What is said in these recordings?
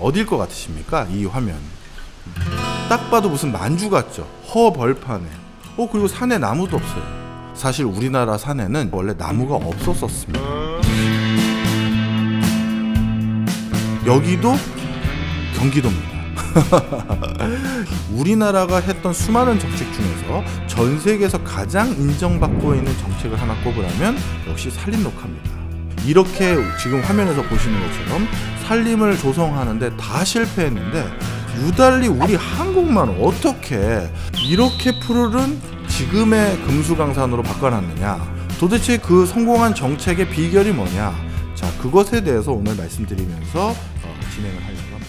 어딜 것 같으십니까? 이 화면. 딱 봐도 무슨 만주 같죠? 허벌판에. 어, 그리고 산에 나무도 없어요. 사실 우리나라 산에는 원래 나무가 없었었습니다. 여기도 경기도입니다. 우리나라가 했던 수많은 정책 중에서 전 세계에서 가장 인정받고 있는 정책을 하나 꼽으라면 역시 산림녹화입니다. 이렇게 지금 화면에서 보시는 것처럼 살림을 조성하는데 다 실패했는데 유달리 우리 한국만 어떻게 이렇게 푸르른 지금의 금수강산으로 바꿔놨느냐 도대체 그 성공한 정책의 비결이 뭐냐 자 그것에 대해서 오늘 말씀드리면서 어, 진행을 하려고 합니다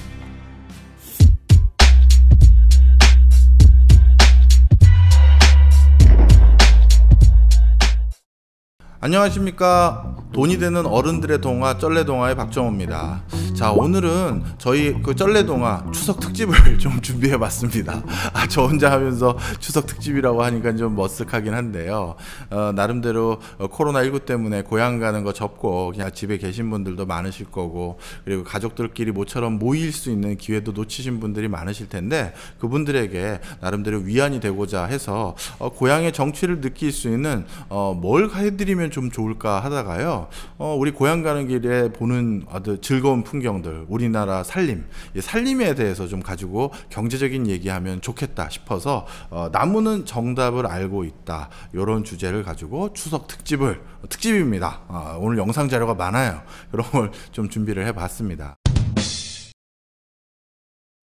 안녕하십니까 돈이 되는 어른들의 동화 쩔레동화의 박정호입니다. 자 오늘은 저희 그 쩔레동화 추석 특집을 좀 준비해봤습니다. 아 저 혼자 하면서 추석 특집이라고 하니까 좀 머쓱하긴 한데요. 어, 나름대로 코로나 19 때문에 고향 가는 거 접고 그냥 집에 계신 분들도 많으실 거고 그리고 가족들끼리 모처럼 모일 수 있는 기회도 놓치신 분들이 많으실 텐데 그분들에게 나름대로 위안이 되고자 해서 어, 고향의 정취를 느낄 수 있는 어, 뭘 해드리면 좀 좋을까 하다가요. 어, 우리 고향 가는 길에 보는 아주 즐거운 풍경들, 우리나라 산림, 산림에 대해서 좀 가지고 경제적인 얘기하면 좋겠다 싶어서 어, 나무는 정답을 알고 있다. 이런 주제를 가지고 추석 특집을 어, 특집입니다. 어, 오늘 영상 자료가 많아요. 이런 걸 좀 준비를 해봤습니다.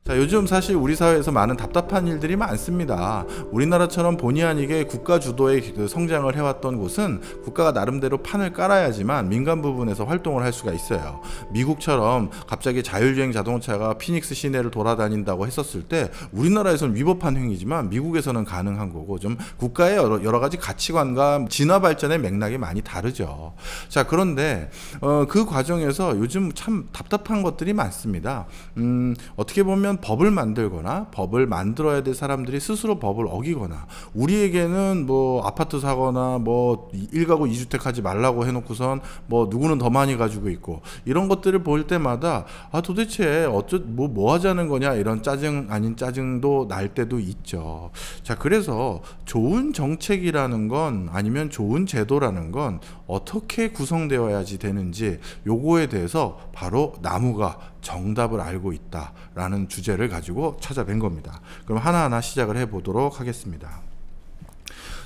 자, 요즘 사실 우리 사회에서 많은 답답한 일들이 많습니다. 우리나라처럼 본의 아니게 국가 주도의 그 성장을 해왔던 곳은 국가가 나름대로 판을 깔아야지만 민간 부분에서 활동을 할 수가 있어요. 미국처럼 갑자기 자율주행 자동차가 피닉스 시내를 돌아다닌다고 했었을 때 우리나라에서는 위법한 행위지만 미국에서는 가능한 거고 좀 국가의 여러, 여러 가지 가치관과 진화 발전의 맥락이 많이 다르죠. 자, 그런데 어, 그 과정에서 요즘 참 답답한 것들이 많습니다. 음, 어떻게 보면 법을 만들거나 법을 만들어야 될 사람들이 스스로 법을 어기거나 우리에게는 뭐 아파트 사거나 뭐 1가구 2주택 하지 말라고 해놓고선 뭐 누구는 더 많이 가지고 있고 이런 것들을 볼 때마다 아 도대체 어쩌 뭐, 뭐 하자는 거냐 이런 짜증 아닌 짜증도 날 때도 있죠. 자 그래서 좋은 정책이라는 건 아니면 좋은 제도라는 건 어떻게 구성되어야지 되는지 요거에 대해서 바로 나무가 정답을 알고 있다라는 주제를 가지고 찾아뵌 겁니다. 그럼 하나하나 시작을 해보도록 하겠습니다.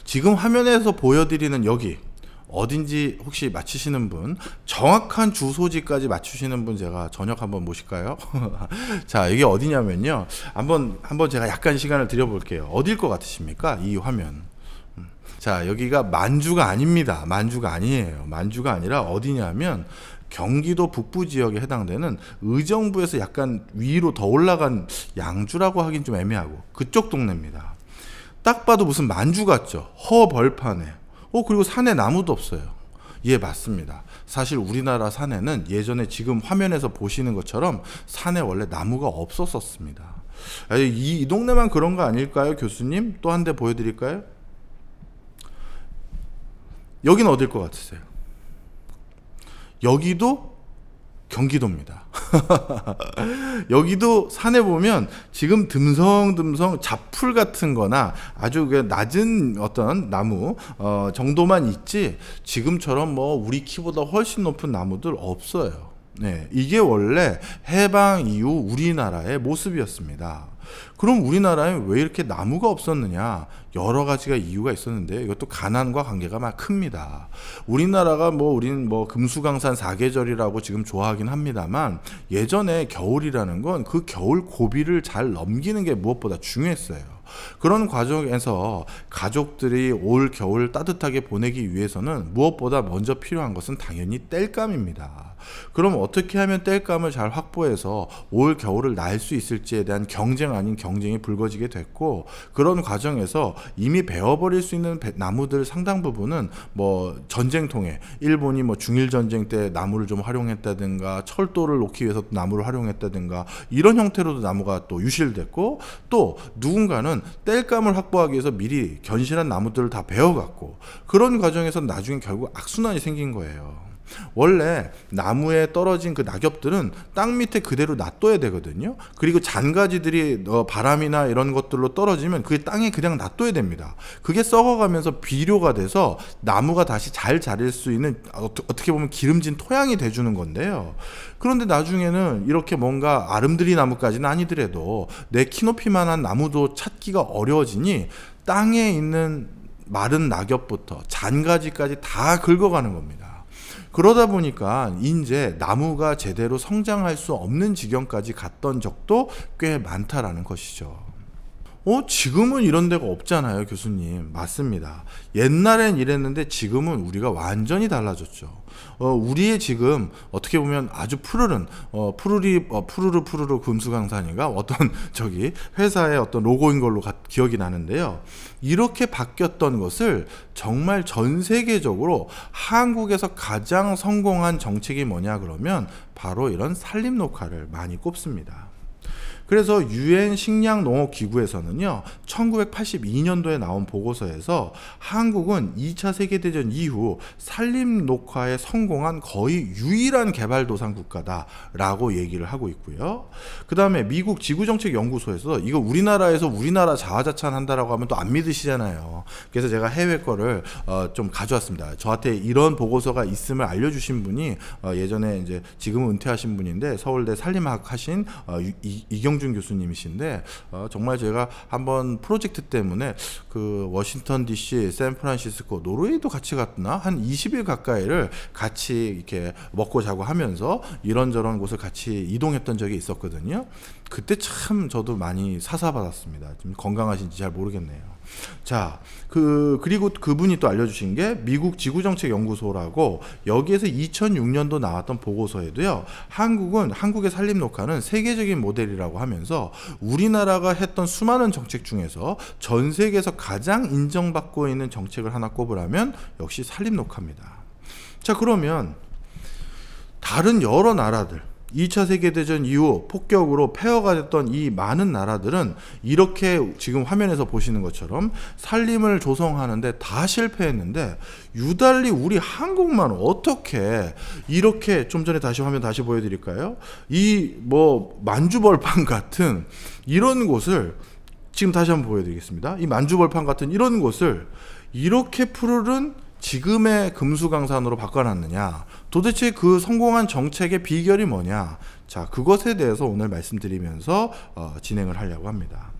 지금 화면에서 보여드리는 여기 어딘지 혹시 맞히시는 분 정확한 주소지까지 맞추시는 분 제가 저녁 한번 모실까요? 자 이게 어디냐면요 한번 한번 제가 약간 시간을 드려볼게요 어딜 것 같으십니까 이 화면 음. 자 여기가 만주가 아닙니다 만주가 아니에요 만주가 아니라 어디냐면 경기도 북부 지역에 해당되는 의정부에서 약간 위로 더 올라간 양주라고 하긴 좀 애매하고 그쪽 동네입니다. 딱 봐도 무슨 만주 같죠. 허벌판에. 어 그리고 산에 나무도 없어요. 예, 맞습니다. 사실 우리나라 산에는 예전에 지금 화면에서 보시는 것처럼 산에 원래 나무가 없었었습니다. 아, 이, 이 동네만 그런 거 아닐까요, 교수님? 또 한 대 보여드릴까요? 여긴 어딜 것 같으세요? 여기도 경기도입니다. 여기도 산에 보면 지금 듬성듬성 잡풀 같은 거나 아주 그 낮은 어떤 나무 어, 정도만 있지 지금처럼 뭐 우리 키보다 훨씬 높은 나무들 없어요. 네, 이게 원래 해방 이후 우리나라의 모습이었습니다. 그럼 우리나라에 왜 이렇게 나무가 없었느냐? 여러 가지가 이유가 있었는데 이것도 가난과 관계가 막 큽니다. 우리나라가 뭐 우리는 뭐 금수강산 사계절이라고 지금 좋아하긴 합니다만 예전에 겨울이라는 건 그 겨울 고비를 잘 넘기는 게 무엇보다 중요했어요. 그런 과정에서 가족들이 올 겨울 따뜻하게 보내기 위해서는 무엇보다 먼저 필요한 것은 당연히 땔감입니다. 그럼 어떻게 하면 땔감을 잘 확보해서 올 겨울을 날 수 있을지에 대한 경쟁 아닌 경쟁이 불거지게 됐고 그런 과정에서 이미 베어버릴 수 있는 나무들 상당 부분은 뭐 전쟁통에 일본이 뭐 중일 전쟁 때 나무를 좀 활용했다든가 철도를 놓기 위해서 나무를 활용했다든가 이런 형태로도 나무가 또 유실됐고 또 누군가는 땔감을 확보하기 위해서 미리 견실한 나무들을 다 베어갔고 그런 과정에서 나중에 결국 악순환이 생긴 거예요. 원래 나무에 떨어진 그 낙엽들은 땅 밑에 그대로 놔둬야 되거든요. 그리고 잔가지들이 어, 바람이나 이런 것들로 떨어지면 그게 땅에 그냥 놔둬야 됩니다. 그게 썩어가면서 비료가 돼서 나무가 다시 잘 자릴 수 있는 어떻게 보면 기름진 토양이 돼주는 건데요. 그런데 나중에는 이렇게 뭔가 아름드리 나무까지는 아니더라도 내 키높이만한 나무도 찾기가 어려워지니 땅에 있는 마른 낙엽부터 잔가지까지 다 긁어가는 겁니다. 그러다 보니까 이제 나무가 제대로 성장할 수 없는 지경까지 갔던 적도 꽤 많다라는 것이죠. 어, 지금은 이런 데가 없잖아요, 교수님. 맞습니다. 옛날엔 이랬는데 지금은 우리가 완전히 달라졌죠. 어, 우리의 지금 어떻게 보면 아주 푸르른, 어, 푸르리, 어, 푸르르 푸르르 금수강산인가 어떤 저기 회사의 어떤 로고인 걸로 가, 기억이 나는데요. 이렇게 바뀌었던 것을 정말 전 세계적으로 한국에서 가장 성공한 정책이 뭐냐 그러면 바로 이런 산림 녹화를 많이 꼽습니다. 그래서 유엔 식량 농업 기구에서는요. 1982년도에 나온 보고서에서 한국은 2차 세계 대전 이후 산림 녹화에 성공한 거의 유일한 개발도상 국가다라고 얘기를 하고 있고요. 그다음에 미국 지구정책연구소에서 이거 우리나라에서 우리나라 자화자찬한다라고 하면 또 안 믿으시잖아요. 그래서 제가 해외 거를 어, 좀 가져왔습니다. 저한테 이런 보고서가 있음을 알려주신 분이 어, 예전에 이제 지금 은퇴하신 분인데 서울대 산림학 하신 어, 이경 이형준 교수님이신데 어, 정말 제가 한번 프로젝트 때문에 그 워싱턴 DC, 샌프란시스코, 노르웨이도 같이 갔나 한 20일 가까이를 같이 이렇게 먹고 자고 하면서 이런저런 곳을 같이 이동했던 적이 있었거든요. 그때 참 저도 많이 사사받았습니다. 지금 건강하신지 잘 모르겠네요. 자, 그 그리고 그분이 또 알려주신 게 미국 지구정책연구소라고 여기에서 2006년도 나왔던 보고서에도요. 한국은 한국의 산림 녹화는 세계적인 모델이라고 하면서 우리나라가 했던 수많은 정책 중에서 전 세계에서 가장 인정받고 있는 정책을 하나 꼽으라면 역시 산림 녹화입니다. 자, 그러면 다른 여러 나라들 2차 세계대전 이후 폭격으로 폐허가 됐던 이 많은 나라들은 이렇게 지금 화면에서 보시는 것처럼 살림을 조성하는데 다 실패했는데 유달리 우리 한국만 어떻게 이렇게 좀 전에 다시 화면 다시 보여드릴까요? 이 뭐 만주벌판 같은 이런 곳을 지금 다시 한번 보여드리겠습니다. 이 만주벌판 같은 이런 곳을 이렇게 푸르른 지금의 금수강산으로 바꿔놨느냐 도대체 그 성공한 정책의 비결이 뭐냐? 자, 그것에 대해서 오늘 말씀드리면서 어, 진행을 하려고 합니다.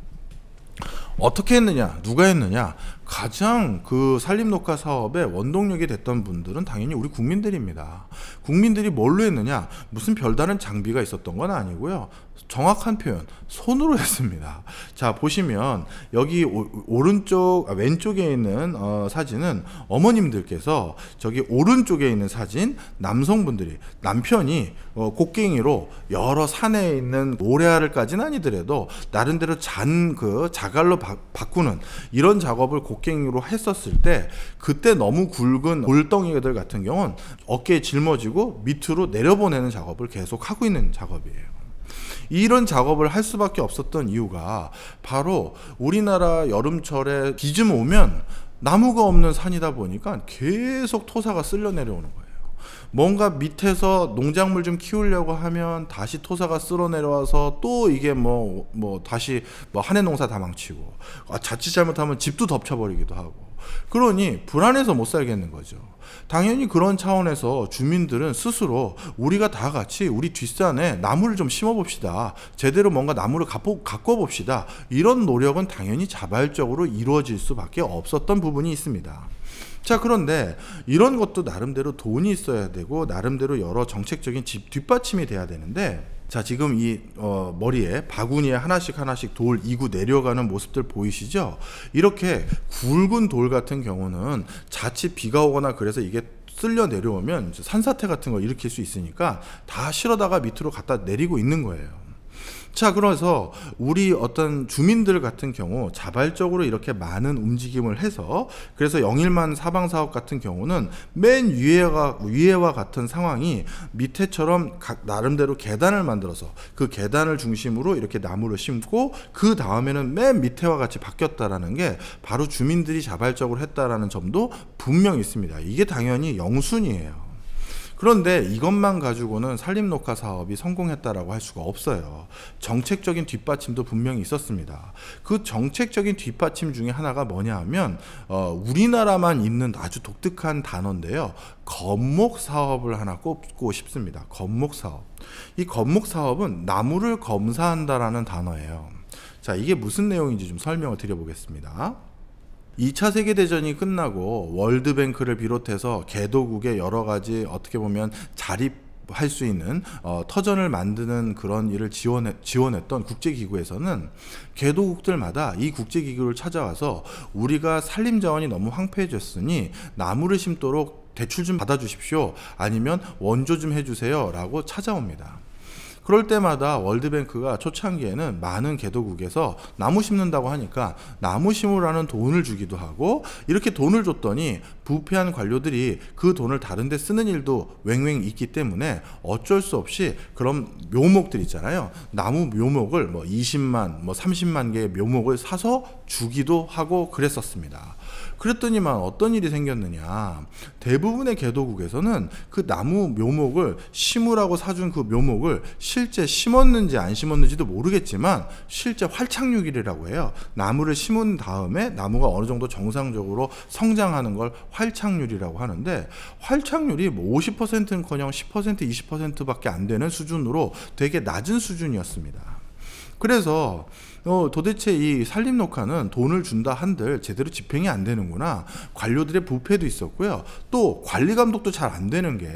어떻게 했느냐, 누가 했느냐, 가장 그 산림녹화 사업의 원동력이 됐던 분들은 당연히 우리 국민들입니다. 국민들이 뭘로 했느냐, 무슨 별다른 장비가 있었던 건 아니고요. 정확한 표현 손으로 했습니다 자 보시면 여기 오, 른쪽 아, 왼쪽에 있는 어, 사진은 어머님들께서 저기 오른쪽에 있는 사진 남성분들이 남편이 어, 곡괭이로 여러 산에 있는 모래알까지는 아니더라도 나름대로 잔 그 자갈로 바, 꾸는 이런 작업을 곡괭이로 했었을 때 그때 너무 굵은 골덩이들 같은 경우는 어깨에 짊어지고 밑으로 내려보내는 작업을 계속 하고 있는 작업이에요 이런 작업을 할 수밖에 없었던 이유가 바로 우리나라 여름철에 비 좀 오면 나무가 없는 산이다 보니까 계속 토사가 쓸려 내려오는 거예요. 뭔가 밑에서 농작물 좀 키우려고 하면 다시 토사가 쓸어 내려와서 또 이게 뭐, 뭐 다시 뭐 한해 농사 다 망치고 아, 자칫 잘못하면 집도 덮쳐버리기도 하고 그러니 불안해서 못 살겠는 거죠. 당연히 그런 차원에서 주민들은 스스로 우리가 다 같이 우리 뒷산에 나무를 좀 심어봅시다. 제대로 뭔가 나무를 가꿔봅시다. 이런 노력은 당연히 자발적으로 이루어질 수밖에 없었던 부분이 있습니다. 자 그런데 이런 것도 나름대로 돈이 있어야 되고 나름대로 여러 정책적인 집 뒷받침이 돼야 되는데 자 지금 이 어, 머리에 바구니에 하나씩 하나씩 돌 이구 내려가는 모습들 보이시죠? 이렇게 굵은 돌 같은 경우는 자칫 비가 오거나 그래서 이게 쓸려 내려오면 산사태 같은 걸 일으킬 수 있으니까 다 실어다가 밑으로 갖다 내리고 있는 거예요. 자, 그래서 우리 어떤 주민들 같은 경우 자발적으로 이렇게 많은 움직임을 해서 그래서 영일만 사방 사업 같은 경우는 맨 위에가 위에와 같은 상황이 밑에처럼 나름대로 계단을 만들어서 그 계단을 중심으로 이렇게 나무를 심고 그 다음에는 맨 밑에와 같이 바뀌었다라는 게 바로 주민들이 자발적으로 했다라는 점도 분명히 있습니다. 이게 당연히 영순이에요. 그런데 이것만 가지고는 산림 녹화 사업이 성공했다라고 할 수가 없어요. 정책적인 뒷받침도 분명히 있었습니다. 그 정책적인 뒷받침 중에 하나가 뭐냐 하면 어, 우리나라만 있는 아주 독특한 단어인데요. 건목 사업을 하나 꼽고 싶습니다. 건목 사업. 이 건목 사업은 나무를 검사한다라는 단어예요. 자, 이게 무슨 내용인지 좀 설명을 드려보겠습니다. 2차 세계대전이 끝나고 월드뱅크를 비롯해서 개도국의 여러 가지 어떻게 보면 자립 할수 있는 어, 터전을 만드는 그런 일을 지원해, 지원했던 국제기구에서는 개도국들마다 이 국제기구를 찾아와서 우리가 산림자원이 너무 황폐해졌으니 나무를 심도록 대출 좀 받아주십시오 아니면 원조 좀 해주세요 라고 찾아옵니다 그럴 때마다 월드뱅크가 초창기에는 많은 개도국에서 나무 심는다고 하니까 나무 심으라는 돈을 주기도 하고 이렇게 돈을 줬더니 부패한 관료들이 그 돈을 다른 데 쓰는 일도 왱왱 있기 때문에 어쩔 수 없이 그런 묘목들 있잖아요. 나무 묘목을 뭐 20만, 뭐 30만 개의 묘목을 사서 주기도 하고 그랬었습니다. 그랬더니만 어떤 일이 생겼느냐. 대부분의 개도국에서는 그 나무 묘목을 심으라고 사준 그 묘목을 실제 심었는지 안 심었는지도 모르겠지만 실제 활착육일이라고 해요. 나무를 심은 다음에 나무가 어느 정도 정상적으로 성장하는 걸 활착률이라고 하는데 활착률이 뭐 50%는커녕 10% 20%밖에 안 되는 수준으로 되게 낮은 수준이었습니다. 그래서 어, 도대체 이 산림 녹화는 돈을 준다 한들 제대로 집행이 안 되는구나. 관료들의 부패도 있었고요. 또 관리 감독도 잘 안 되는 게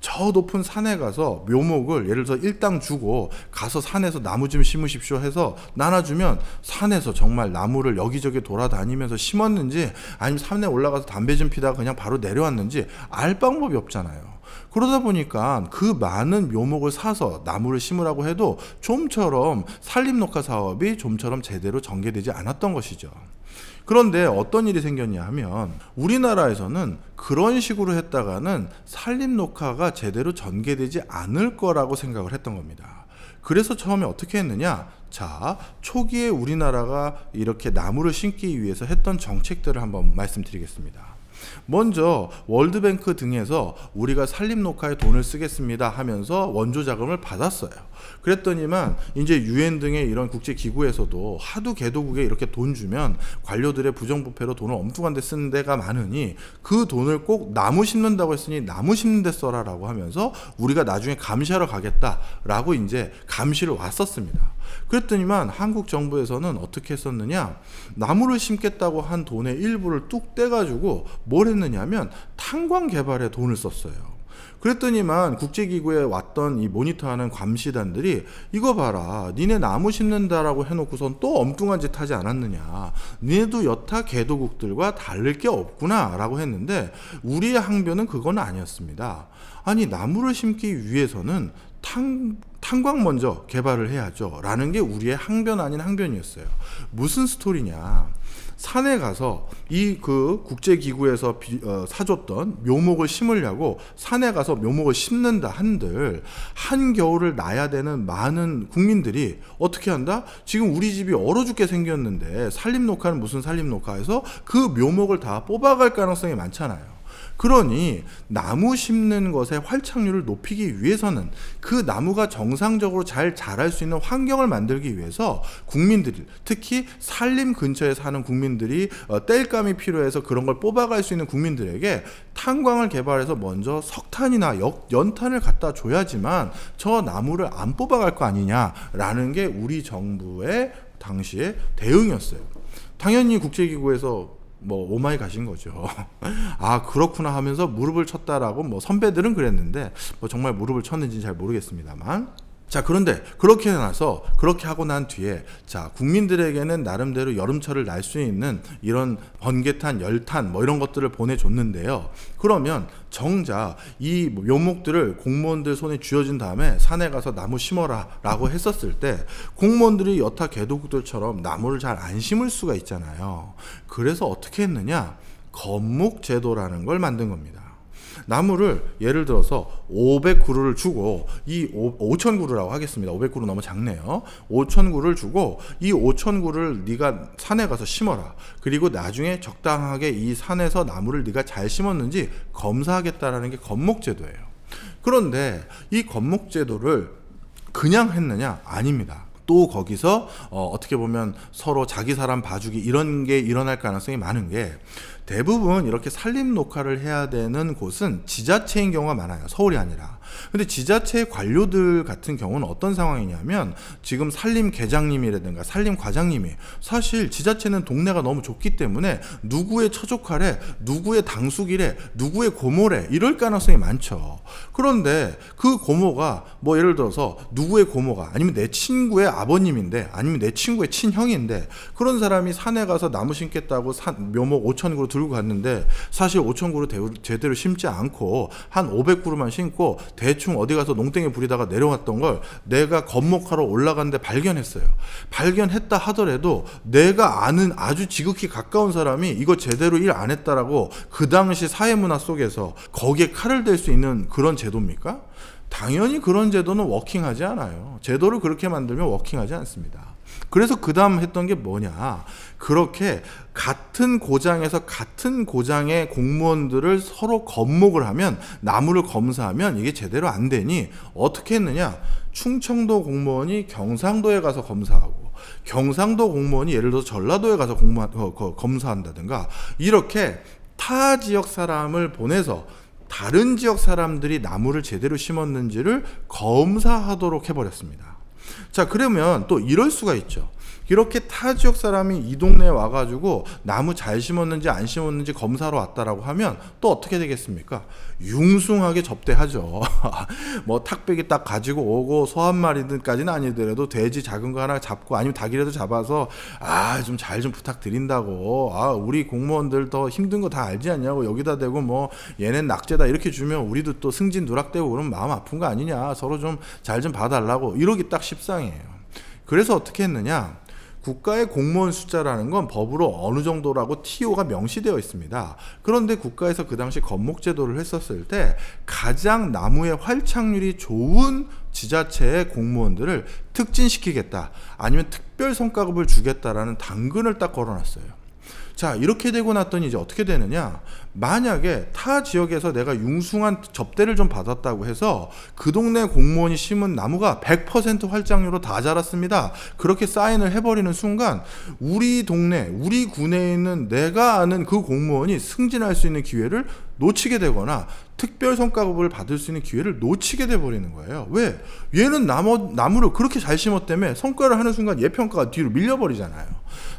저 높은 산에 가서 묘목을 예를 들어서 일당 주고 가서 산에서 나무 좀 심으십시오 해서 나눠주면 산에서 정말 나무를 여기저기 돌아다니면서 심었는지 아니면 산에 올라가서 담배 좀 피다가 그냥 바로 내려왔는지 알 방법이 없잖아요. 그러다 보니까 그 많은 묘목을 사서 나무를 심으라고 해도 좀처럼 산림녹화 사업이 좀처럼 제대로 전개되지 않았던 것이죠. 그런데 어떤 일이 생겼냐 하면 우리나라에서는 그런 식으로 했다가는 산림녹화가 제대로 전개되지 않을 거라고 생각을 했던 겁니다. 그래서 처음에 어떻게 했느냐? 자, 초기에 우리나라가 이렇게 나무를 심기 위해서 했던 정책들을 한번 말씀드리겠습니다. 먼저 월드뱅크 등에서 우리가 산림 녹화에 돈을 쓰겠습니다 하면서 원조 자금을 받았어요. 그랬더니만 이제 유엔 등의 이런 국제 기구에서도 하도 개도국에 이렇게 돈 주면 관료들의 부정부패로 돈을 엄뚱한데 쓰는 데가 많으니 그 돈을 꼭 나무 심는다고 했으니 나무 심는 데 써라라고 하면서 우리가 나중에 감시하러 가겠다라고 이제 감시를 왔었습니다. 그랬더니만 한국 정부에서는 어떻게 했었느냐 나무를 심겠다고 한 돈의 일부를 뚝 떼가지고 뭘 했느냐면 탄광 개발에 돈을 썼어요. 그랬더니만 국제기구에 왔던 이 모니터하는 감시단들이 이거 봐라 니네 나무 심는다라고 해놓고선 또 엉뚱한 짓 하지 않았느냐 니네도 여타 개도국들과 다를 게 없구나 라고 했는데 우리의 항변은 그건 아니었습니다 아니 나무를 심기 위해서는 탄, 탄광 먼저 개발을 해야죠. 라는 게 우리의 항변 아닌 항변이었어요. 무슨 스토리냐. 산에 가서 이 그 국제기구에서 비, 어, 사줬던 묘목을 심으려고 산에 가서 묘목을 심는다 한들 한겨울을 나야 되는 많은 국민들이 어떻게 한다? 지금 우리 집이 얼어 죽게 생겼는데 산림녹화는 무슨 산림녹화에서 그 묘목을 다 뽑아갈 가능성이 많잖아요. 그러니 나무 심는 것의 활착률을 높이기 위해서는 그 나무가 정상적으로 잘 자랄 수 있는 환경을 만들기 위해서 국민들이 특히 산림 근처에 사는 국민들이 어, 땔감이 필요해서 그런 걸 뽑아갈 수 있는 국민들에게 탄광을 개발해서 먼저 석탄이나 역, 연탄을 갖다 줘야지만 저 나무를 안 뽑아갈 거 아니냐라는 게 우리 정부의 당시의 대응이었어요. 당연히 국제기구에서 뭐 오마이 가신 거죠. 아 그렇구나 하면서 무릎을 쳤다라고 뭐 선배들은 그랬는데 뭐 정말 무릎을 쳤는지잘 모르겠습니다만 자, 그런데 그렇게 나서 그렇게 하고 난 뒤에 자, 국민들에게는 나름대로 여름철을 날 수 있는 이런 번개탄, 열탄 뭐 이런 것들을 보내줬는데요. 그러면 정작 이 묘목들을 공무원들 손에 쥐어진 다음에 산에 가서 나무 심어라 라고 했었을 때 공무원들이 여타 개도국들처럼 나무를 잘 안 심을 수가 있잖아요. 그래서 어떻게 했느냐? 건목제도라는 걸 만든 겁니다. 나무를 예를 들어서 500그루를 주고 이 5,000그루라고 하겠습니다. 500그루 너무 작네요. 5,000그루를 주고 이 5,000그루를 네가 산에 가서 심어라. 그리고 나중에 적당하게 이 산에서 나무를 네가 잘 심었는지 검사하겠다라는 게 건목제도예요. 그런데 이 건목제도를 그냥 했느냐? 아닙니다. 또 거기서 어, 떻게 보면 서로 자기 사람 봐주기 이런 게 일어날 가능성이 많은 게 대부분 이렇게 산림 녹화를 해야 되는 곳은 지자체인 경우가 많아요. 서울이 아니라. 근데 지자체 관료들 같은 경우는 어떤 상황이냐면 지금 산림 계장님이라든가 산림 과장님이 사실 지자체는 동네가 너무 좁기 때문에 누구의 처족하래 누구의 당숙이래 누구의 고모래 이럴 가능성이 많죠. 그런데 그 고모가 뭐 예를 들어서 누구의 고모가 아니면 내 친구의 아버님인데 아니면 내 친구의 친형인데 그런 사람이 산에 가서 나무 심겠다고 산 묘목 5천으로들 줄고 갔는데 사실 5,000그루 제대로 심지 않고 한 500그루만 심고 대충 어디 가서 농땡이 부리다가 내려왔던걸 내가 겁목하러 올라갔는데 발견했어요. 발견했다 하더라도 내가 아는 아주 지극히 가까운 사람이 이거 제대로 일 안 했다라고 그 당시 사회문화 속에서 거기에 칼을 댈 수 있는 그런 제도입니까? 당연히 그런 제도는 워킹하지 않아요. 제도를 그렇게 만들면 워킹하지 않습니다. 그래서 그 다음 했던 게 뭐냐. 그렇게 같은 고장에서 같은 고장의 공무원들을 서로 겁목을 하면 나무를 검사하면 이게 제대로 안 되니 어떻게 했느냐. 충청도 공무원이 경상도에 가서 검사하고 경상도 공무원이 예를 들어서 전라도에 가서 공무, 어, 검사한다든가 이렇게 타 지역 사람을 보내서 다른 지역 사람들이 나무를 제대로 심었는지를 검사하도록 해버렸습니다. 자, 그러면 또 이럴 수가 있죠. 이렇게 타 지역 사람이 이 동네에 와가지고 나무 잘 심었는지 안 심었는지 검사로 왔다라고 하면 또 어떻게 되겠습니까? 융숭하게 접대하죠. 뭐 탁배기 딱 가지고 오고 소 한 마리든까지는 아니더라도 돼지 작은 거 하나 잡고 아니면 닭이라도 잡아서 아 좀 잘좀 좀 부탁드린다고 아 우리 공무원들 더 힘든 거 다 알지 않냐고 여기다 대고 뭐 얘넨 낙제다 이렇게 주면 우리도 또 승진 누락되고 그러면 마음 아픈 거 아니냐 서로 좀 잘좀 좀 봐달라고 이러기 딱 십상이에요. 그래서 어떻게 했느냐? 국가의 공무원 숫자라는 건 법으로 어느 정도라고 TO가 명시되어 있습니다. 그런데 국가에서 그 당시 건목 제도를 했었을 때 가장 나무의 활착률이 좋은 지자체의 공무원들을 특진시키겠다 아니면 특별 성과급을 주겠다라는 당근을 딱 걸어놨어요. 자 이렇게 되고 났더니 이제 어떻게 되느냐 만약에 타 지역에서 내가 융숭한 접대를 좀 받았다고 해서 그 동네 공무원이 심은 나무가 100% 활장류로 다 자랐습니다 그렇게 사인을 해버리는 순간 우리 동네 우리 군에 있는 내가 아는 그 공무원이 승진할 수 있는 기회를 놓치게 되거나 특별 성과급을 받을 수 있는 기회를 놓치게 돼 버리는 거예요. 왜? 얘는 나무, 나무를 그렇게 잘 심었다며 성과를 하는 순간 얘 평가가 뒤로 밀려 버리잖아요.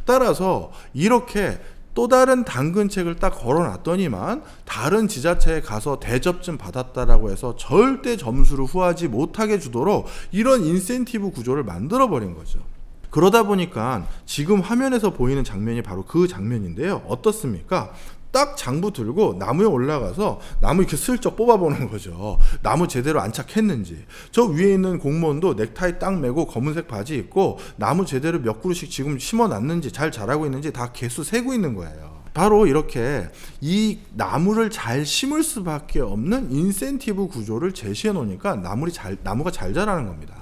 따라서 이렇게 또 다른 당근책을 딱 걸어놨더니만 다른 지자체에 가서 대접 좀 받았다라고 해서 절대 점수를 후하지 못하게 주도록 이런 인센티브 구조를 만들어 버린 거죠. 그러다 보니까 지금 화면에서 보이는 장면이 바로 그 장면인데요. 어떻습니까? 딱 장부 들고 나무에 올라가서 나무 이렇게 슬쩍 뽑아보는 거죠. 나무 제대로 안착했는지. 저 위에 있는 공무원도 넥타이 딱 매고 검은색 바지 입고 나무 제대로 몇 그루씩 지금 심어놨는지 잘 자라고 있는지 다 개수 세고 있는 거예요. 바로 이렇게 이 나무를 잘 심을 수밖에 없는 인센티브 구조를 제시해 놓으니까 나무 나무가 잘 자라는 겁니다.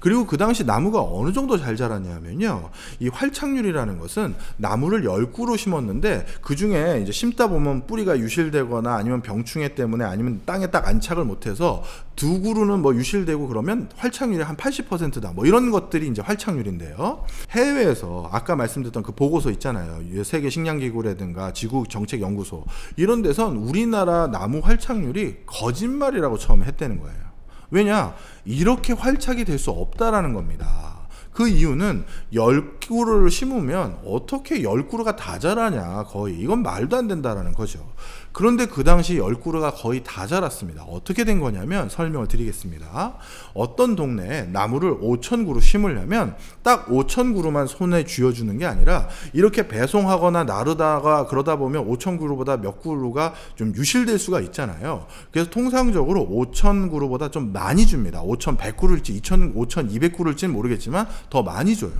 그리고 그 당시 나무가 어느 정도 잘 자랐냐면요. 이 활착률이라는 것은 나무를 10구로 심었는데 그 중에 이제 심다 보면 뿌리가 유실되거나 아니면 병충해 때문에 아니면 땅에 딱 안착을 못해서 두 구루는 뭐 유실되고 그러면 활착률이 한 80%다. 뭐 이런 것들이 이제 활착률인데요. 해외에서 아까 말씀드렸던 그 보고서 있잖아요. 세계 식량기구라든가 지구정책연구소 이런 데선 우리나라 나무 활착률이 거짓말이라고 처음 했다는 거예요. 왜냐? 이렇게 활착이 될 수 없다라는 겁니다. 그 이유는 10그루를 심으면 어떻게 10그루가 다 자라냐 거의 이건 말도 안 된다라는 거죠. 그런데 그 당시 열구루가 거의 다 자랐습니다. 어떻게 된 거냐면 설명을 드리겠습니다. 어떤 동네에 나무를 5천 구루 심으려면 딱 5천 구루만 손에 쥐어주는 게 아니라 이렇게 배송하거나 나르다가 그러다 보면 5천 구루보다몇구루가좀 유실될 수가 있잖아요. 그래서 통상적으로 5천 구루보다좀 많이 줍니다. 5 1 0 0구루일지 2,000, 5 2 0 0구루일지는 모르겠지만 더 많이 줘요.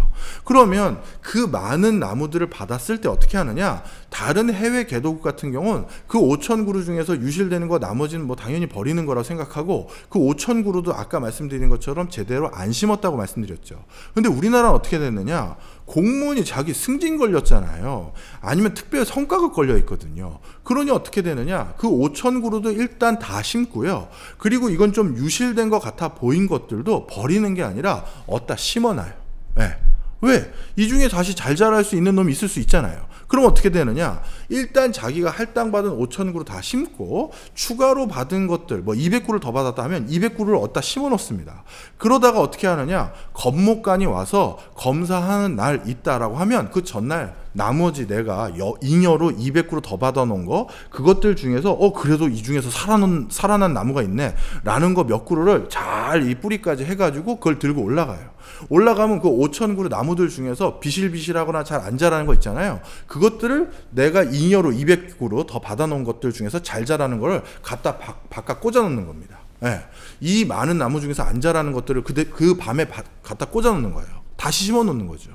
그러면 그 많은 나무들을 받았을 때 어떻게 하느냐? 다른 해외 개도국 같은 경우는 그 5천 그루 중에서 유실되는 거 나머지는 뭐 당연히 버리는 거라 생각하고 그 5천 그루도 아까 말씀드린 것처럼 제대로 안 심었다고 말씀드렸죠. 근데 우리나라는 어떻게 됐느냐? 공무원이 자기 승진 걸렸잖아요. 아니면 특별 성과급 걸려 있거든요. 그러니 어떻게 되느냐? 그 5천 그루도 일단 다 심고요. 그리고 이건 좀 유실된 것 같아 보인 것들도 버리는 게 아니라 어디다 심어놔요. 네. 왜? 이 중에 다시 잘 자랄 수 있는 놈이 있을 수 있잖아요. 그럼 어떻게 되느냐? 일단 자기가 할당받은 5,000구를 다 심고 추가로 받은 것들 뭐 200구를 더 받았다 하면 200구를 얻다 심어 놓습니다. 그러다가 어떻게 하느냐? 검목관이 와서 검사하는 날 있다라고 하면 그 전날 나머지 내가 여, 잉여로 200구로 더 받아놓은 거 그것들 중에서 어 그래도 이 중에서 살아난 살아난 나무가 있네라는 거 몇 그루를 잘 이 뿌리까지 해가지고 그걸 들고 올라가요. 올라가면 그 5천그루 나무들 중에서 비실비실하거나 잘 안 자라는 거 있잖아요. 그것들을 내가 잉여로 200그루 더 받아놓은 것들 중에서 잘 자라는 거를 갖다 바, 바깥 꽂아놓는 겁니다. 예. 이 많은 나무 중에서 안 자라는 것들을 그그 밤에 바, 갖다 꽂아놓는 거예요. 다시 심어놓는 거죠.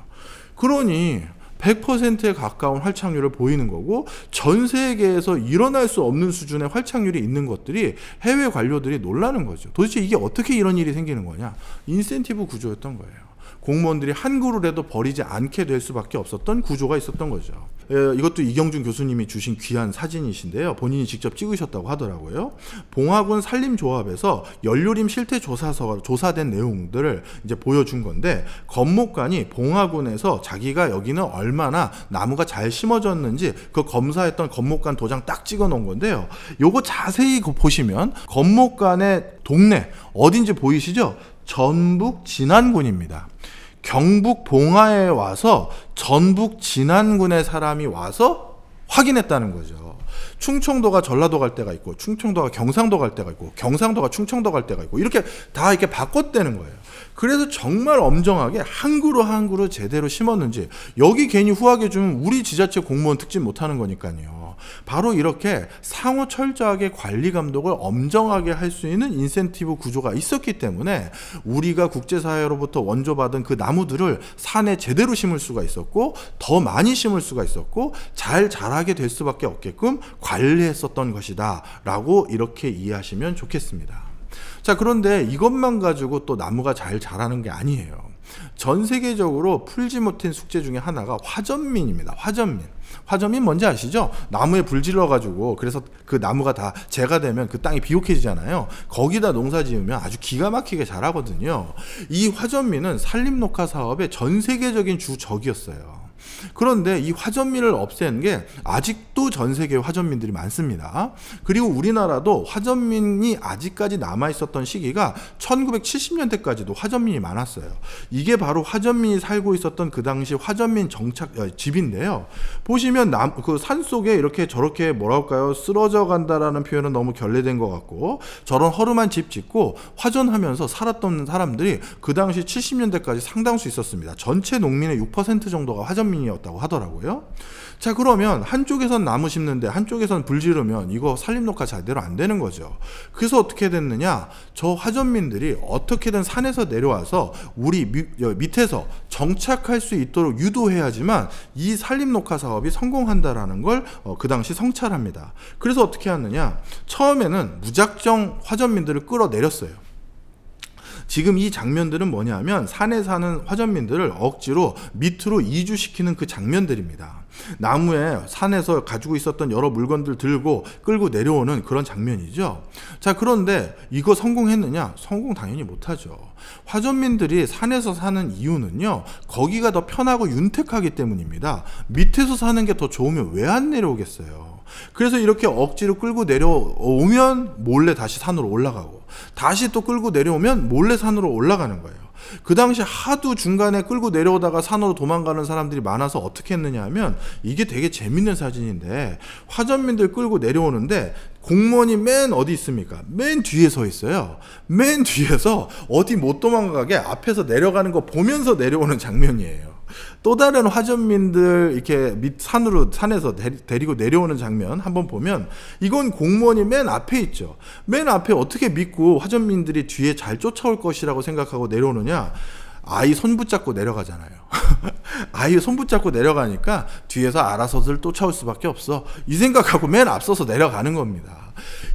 그러니 100%에 가까운 활착률을 보이는 거고 전 세계에서 일어날 수 없는 수준의 활착률이 있는 것들이 해외 관료들이 놀라는 거죠. 도대체 이게 어떻게 이런 일이 생기는 거냐? 인센티브 구조였던 거예요. 공무원들이 한 그루라도 버리지 않게 될 수밖에 없었던 구조가 있었던 거죠. 예, 이것도 이경준 교수님이 주신 귀한 사진이신데요. 본인이 직접 찍으셨다고 하더라고요. 봉화군 산림조합에서 연료림 실태 조사서 조사된 내용들을 이제 보여준 건데 건목관이 봉화군에서 자기가 여기는 얼마나 나무가 잘 심어졌는지 그 검사했던 건목관 도장 딱 찍어 놓은 건데요. 요거 자세히 그 보시면 건목관의 동네 어딘지 보이시죠? 전북 진안군입니다. 경북 봉화에 와서 전북 진안군의 사람이 와서 확인했다는 거죠. 충청도가 전라도 갈 때가 있고 충청도가 경상도 갈 때가 있고 경상도가 충청도 갈 때가 있고 이렇게 다 이렇게 바꿨다는 거예요. 그래서 정말 엄정하게 한 그루 한 그루 제대로 심었는지 여기 괜히 후하게 주면 우리 지자체 공무원 특집 못하는 거니까요. 바로 이렇게 상호 철저하게 관리 감독을 엄정하게 할 수 있는 인센티브 구조가 있었기 때문에 우리가 국제사회로부터 원조받은 그 나무들을 산에 제대로 심을 수가 있었고 더 많이 심을 수가 있었고 잘 자라게 될 수밖에 없게끔 관리했었던 것이다 라고 이렇게 이해하시면 좋겠습니다. 자, 그런데 이것만 가지고 또 나무가 잘 자라는 게 아니에요. 전 세계적으로 풀지 못한 숙제 중에 하나가 화전민입니다. 화전민. 화점인 뭔지 아시죠? 나무에 불 질러 가지고 그래서 그 나무가 다 재가 되면 그 땅이 비옥해지잖아요. 거기다 농사 지으면 아주 기가 막히게 잘하거든요. 이 화전민은 산림 녹화 사업의 전 세계적인 주적이었어요. 그런데 이 화전민을 없앤 게 아직도 전 세계 화전민들이 많습니다. 그리고 우리나라도 화전민이 아직까지 남아 있었던 시기가 1970년대까지도 화전민이 많았어요. 이게 바로 화전민이 살고 있었던 그 당시 화전민 정착 아, 집인데요. 보시면 남그 산속에 이렇게 저렇게 뭐랄까요? 쓰러져 간다라는 표현은 너무 결례된 것 같고 저런 허름한 집 짓고 화전하면서 살았던 사람들이 그 당시 70년대까지 상당수 있었습니다. 전체 농민의 6% 정도가 화전민이었 사람었다고 하더라고요. 자, 그러면 한쪽에선 나무 심는데 한쪽에선 불 지르면 이거 산림 녹화 제대로 안 되는 거죠. 그래서 어떻게 됐느냐? 저 화전민들이 어떻게든 산에서 내려와서 우리 미, 밑에서 정착할 수 있도록 유도해야지만 이 산림 녹화 사업이 성공한다라는 걸그 어, 당시 성찰합니다. 그래서 어떻게 하느냐? 처음에는 무작정 화전민들을 끌어내렸어요. 지금 이 장면들은 뭐냐면 산에 사는 화전민들을 억지로 밑으로 이주시키는 그 장면들입니다. 나무에 산에서 가지고 있었던 여러 물건들 들고 끌고 내려오는 그런 장면이죠. 자, 그런데 이거 성공했느냐? 성공 당연히 못하죠. 화전민들이 산에서 사는 이유는요, 거기가 더 편하고 윤택하기 때문입니다. 밑에서 사는 게 더 좋으면 왜 안 내려오겠어요? 그래서 이렇게 억지로 끌고 내려오면 몰래 다시 산으로 올라가고, 다시 또 끌고 내려오면 몰래 산으로 올라가는 거예요. 그 당시 하도 중간에 끌고 내려오다가 산으로 도망가는 사람들이 많아서 어떻게 했느냐 하면 이게 되게 재밌는 사진인데 화전민들 끌고 내려오는데 공무원이 맨 어디 있습니까? 맨 뒤에 서 있어요. 맨 뒤에서 어디 못 도망가게 앞에서 내려가는 거 보면서 내려오는 장면이에요. 또 다른 화전민들 이렇게 밑 산으로 산에서 데리고 내려오는 장면 한번 보면 이건 공무원이 맨 앞에 있죠. 맨 앞에 어떻게 믿고 화전민들이 뒤에 잘 쫓아올 것이라고 생각하고 내려오느냐? 아이 손 붙잡고 내려가잖아요. 아이 손 붙잡고 내려가니까 뒤에서 알아서들 쫓아올 수밖에 없어. 이 생각하고 맨 앞서서 내려가는 겁니다.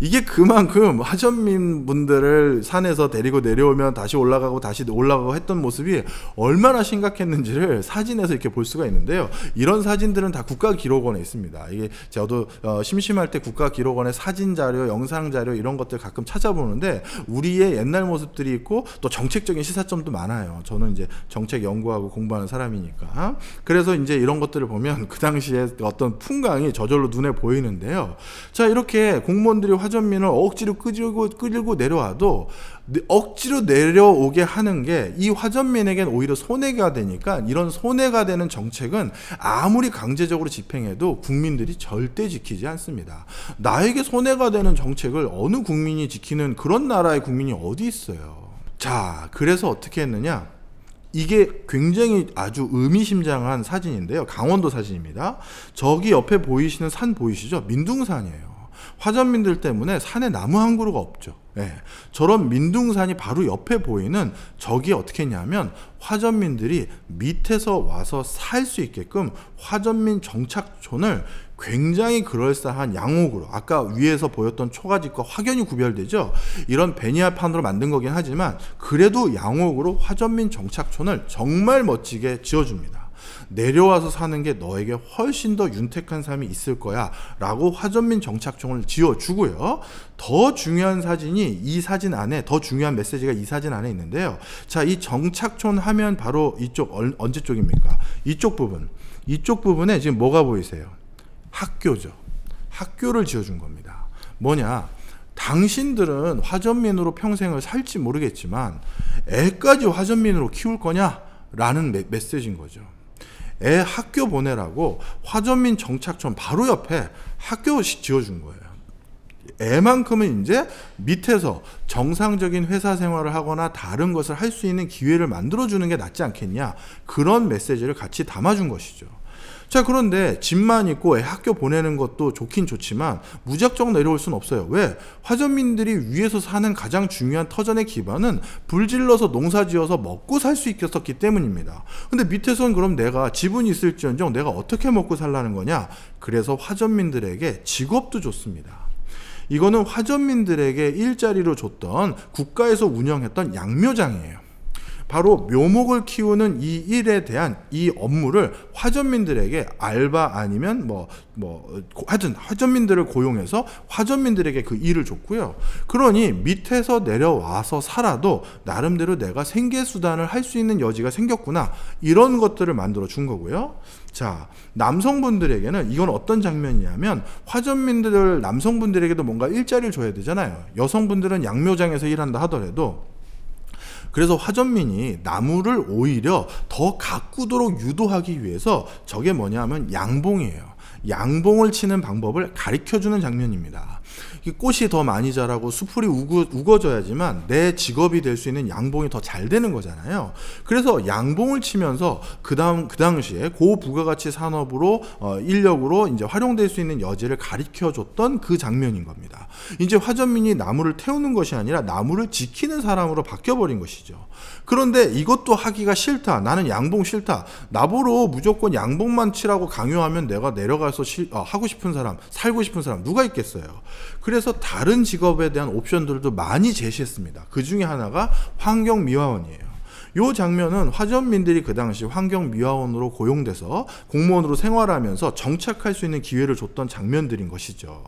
이게 그만큼 하전민 분들을 산에서 데리고 내려오면 다시 올라가고 다시 올라가고 했던 모습이 얼마나 심각했는지를 사진에서 이렇게 볼 수가 있는데요. 이런 사진들은 다 국가기록원에 있습니다. 이게 저도 어, 심심할 때 국가기록원의 사진 자료, 영상 자료 이런 것들 가끔 찾아보는데 우리의 옛날 모습들이 있고 또 정책적인 시사점도 많아요. 저는 이제 정책 연구하고 공부하는 사람이니까 그래서 이제 이런 것들을 보면 그 당시에 어떤 풍광이 저절로 눈에 보이는데요. 자 이렇게 공무 공무원들이 화전민을 억지로 끄지고 끌고 내려와도 억지로 내려오게 하는 게 이 화전민에겐 오히려 손해가 되니까 이런 손해가 되는 정책은 아무리 강제적으로 집행해도 국민들이 절대 지키지 않습니다. 나에게 손해가 되는 정책을 어느 국민이 지키는 그런 나라의 국민이 어디 있어요. 자, 그래서 어떻게 했느냐? 이게 굉장히 아주 의미심장한 사진인데요. 강원도 사진입니다. 저기 옆에 보이시는 산 보이시죠? 민둥산이에요. 화전민들 때문에 산에 나무 한 그루가 없죠. 예. 저런 민둥산이 바로 옆에 보이는 저기 어떻게 했냐면 화전민들이 밑에서 와서 살 수 있게끔 화전민 정착촌을 굉장히 그럴싸한 양옥으로 아까 위에서 보였던 초가집과 확연히 구별되죠. 이런 베니아판으로 만든 거긴 하지만 그래도 양옥으로 화전민 정착촌을 정말 멋지게 지어줍니다. 내려와서 사는 게 너에게 훨씬 더 윤택한 삶이 있을 거야 라고 화전민 정착총을 지어주고요. 더 중요한 사진이 이 사진 안에 더 중요한 메시지가 이 사진 안에 있는데요. 자, 이 정착촌 하면 바로 이쪽 언제 쪽입니까? 이쪽 부분. 이쪽 부분에 지금 뭐가 보이세요? 학교죠. 학교를 지어준 겁니다. 뭐냐? 당신들은 화전민으로 평생을 살지 모르겠지만 애까지 화전민으로 키울 거냐? 라는 메시지인 거죠. 애 학교 보내라고 화전민 정착촌 바로 옆에 학교 지어준 거예요. 애만큼은 이제 밑에서 정상적인 회사 생활을 하거나 다른 것을 할 수 있는 기회를 만들어주는 게 낫지 않겠냐. 그런 메시지를 같이 담아준 것이죠. 자 그런데 집만 있고 애 학교 보내는 것도 좋긴 좋지만 무작정 내려올 수는 없어요. 왜? 화전민들이 위에서 사는 가장 중요한 터전의 기반은 불질러서 농사지어서 먹고 살 수 있었기 때문입니다. 근데 밑에선 그럼 내가 지분이 있을지언정 내가 어떻게 먹고 살라는 거냐? 그래서 화전민들에게 직업도 줬습니다. 이거는 화전민들에게 일자리로 줬던 국가에서 운영했던 양묘장이에요. 바로 묘목을 키우는 이 일에 대한 이 업무를 화전민들에게 알바 아니면 뭐, 뭐, 하여튼 화전민들을 고용해서 화전민들에게 그 일을 줬고요. 그러니 밑에서 내려와서 살아도 나름대로 내가 생계수단을 할 수 있는 여지가 생겼구나. 이런 것들을 만들어 준 거고요. 자, 남성분들에게는 이건 어떤 장면이냐면 화전민들 남성분들에게도 뭔가 일자리를 줘야 되잖아요. 여성분들은 양묘장에서 일한다 하더라도 그래서 화전민이 나무를 오히려 더 가꾸도록 유도하기 위해서 저게 뭐냐 하면 양봉이에요. 양봉을 치는 방법을 가르쳐주는 장면입니다. 꽃이 더 많이 자라고 수풀이 우거, 우거져야지만 내 직업이 될 수 있는 양봉이 더 잘 되는 거잖아요. 그래서 양봉을 치면서 그 다음 그 당시에 고부가가치 산업으로 어, 인력으로 이제 활용될 수 있는 여지를 가리켜 줬던 그 장면인 겁니다. 이제 화전민이 나무를 태우는 것이 아니라 나무를 지키는 사람으로 바뀌어 버린 것이죠. 그런데 이것도 하기가 싫다. 나는 양봉 싫다. 나보러 무조건 양봉만 치라고 강요하면 내가 내려가서 시, 아, 어, 하고 싶은 사람, 살고 싶은 사람 누가 있겠어요. 그래서 다른 직업에 대한 옵션들도 많이 제시했습니다. 그 중에 하나가 환경 미화원이에요. 요 장면은 화전민들이 그 당시 환경미화원으로 고용돼서 공무원으로 생활하면서 정착할 수 있는 기회를 줬던 장면들인 것이죠.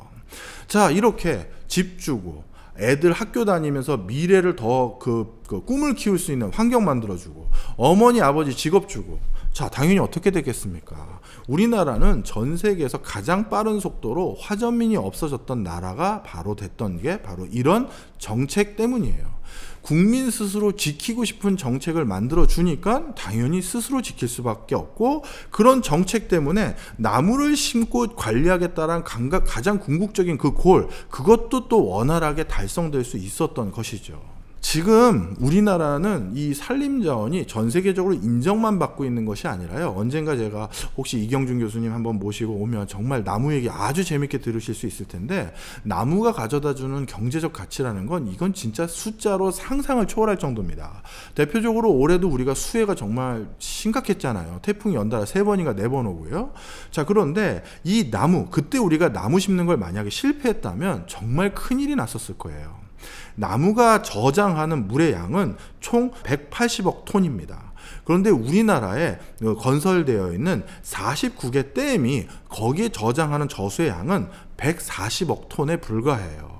자, 이렇게 집 주고, 애들 학교 다니면서 미래를 더그 그 꿈을 키울 수 있는 환경 만들어주고 어머니 아버지 직업 주고 자 당연히 어떻게 되겠습니까 우리나라는 전 세계에서 가장 빠른 속도로 화전민이 없어졌던 나라가 바로 됐던 게 바로 이런 정책 때문이에요 국민 스스로 지키고 싶은 정책을 만들어 주니까 당연히 스스로 지킬 수밖에 없고 그런 정책 때문에 나무를 심고 관리하겠다는 감각 가장 궁극적인 그 골 그것도 또 원활하게 달성될 수 있었던 것이죠. 지금 우리나라는 이 산림자원이 전 세계적으로 인정만 받고 있는 것이 아니라요. 언젠가 제가 혹시 이경준 교수님 한번 모시고 오면 정말 나무 얘기 아주 재밌게 들으실 수 있을 텐데 나무가 가져다 주는 경제적 가치라는 건 이건 진짜 숫자로 상상을 초월할 정도입니다. 대표적으로 올해도 우리가 수해가 정말 심각했잖아요. 태풍이 연달아 세 번인가 네 번 오고요. 자, 그런데 이 나무, 그때 우리가 나무 심는 걸 만약에 실패했다면 정말 큰일이 났었을 거예요. 나무가 저장하는 물의 양은 총 180억 톤입니다. 그런데 우리나라에 건설되어 있는 49개 댐이 거기에 저장하는 저수의 양은 140억 톤에 불과해요.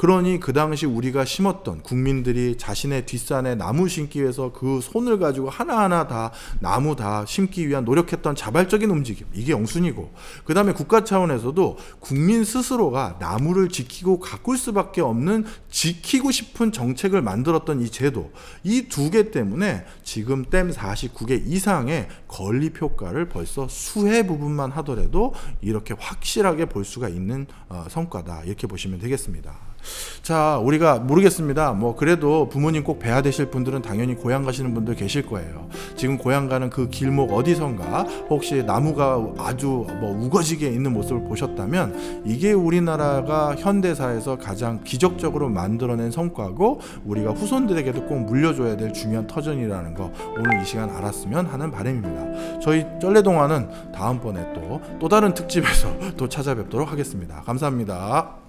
그러니 그 당시 우리가 심었던 국민들이 자신의 뒷산에 나무 심기 위해서 그 손을 가지고 하나하나 다 나무 다 심기 위한 노력했던 자발적인 움직임 이게 영순이고 그 다음에 국가 차원에서도 국민 스스로가 나무를 지키고 가꿀 수밖에 없는 지키고 싶은 정책을 만들었던 이 제도 이 두 개 때문에 지금 댐 49개 이상의 건립 효과를 벌써 수해 부분만 하더라도 이렇게 확실하게 볼 수가 있는 어, 성과다 이렇게 보시면 되겠습니다. 자, 우리가 모르겠습니다. 뭐 그래도 부모님 꼭 뵈야 되실 분들은 당연히 고향 가시는 분들 계실 거예요. 지금 고향 가는 그 길목 어디선가 혹시 나무가 아주 뭐 우거지게 있는 모습을 보셨다면 이게 우리나라가 현대사에서 가장 기적적으로 만들어낸 성과고 우리가 후손들에게도 꼭 물려줘야 될 중요한 터전이라는 거 오늘 이 시간 알았으면 하는 바람입니다. 저희 쩔레동화는 다음번에 또 또 다른 특집에서 또 찾아뵙도록 하겠습니다. 감사합니다.